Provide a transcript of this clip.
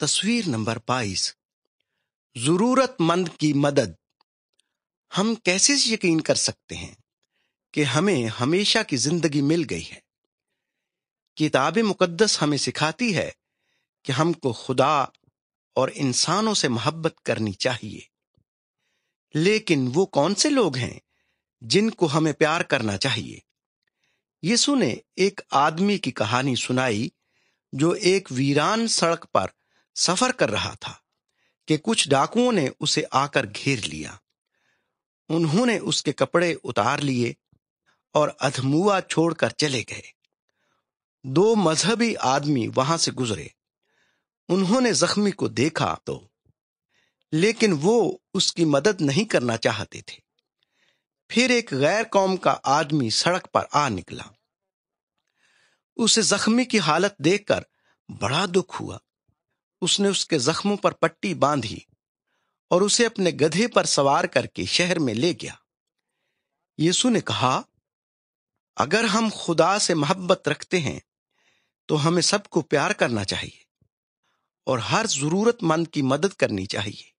तस्वीर नंबर बाईस जरूरतमंद की मदद हम कैसे यकीन कर सकते हैं कि हमें हमेशा की जिंदगी मिल गई है किताब मुकद्दस हमें सिखाती है कि हमको खुदा और इंसानों से मोहब्बत करनी चाहिए लेकिन वो कौन से लोग हैं जिनको हमें प्यार करना चाहिए यीशु ने एक आदमी की कहानी सुनाई जो एक वीरान सड़क पर सफर कर रहा था कि कुछ डाकुओं ने उसे आकर घेर लिया उन्होंने उसके कपड़े उतार लिए और अधमुआ छोड़कर चले गए दो मजहबी आदमी वहां से गुजरे उन्होंने जख्मी को देखा तो लेकिन वो उसकी मदद नहीं करना चाहते थे फिर एक गैर कौम का आदमी सड़क पर आ निकला उसे जख्मी की हालत देखकर बड़ा दुख हुआ उसने उसके जख्मों पर पट्टी बांधी और उसे अपने गधे पर सवार करके शहर में ले गया यीशु ने कहा अगर हम खुदा से मोहब्बत रखते हैं तो हमें सबको प्यार करना चाहिए और हर जरूरतमंद की मदद करनी चाहिए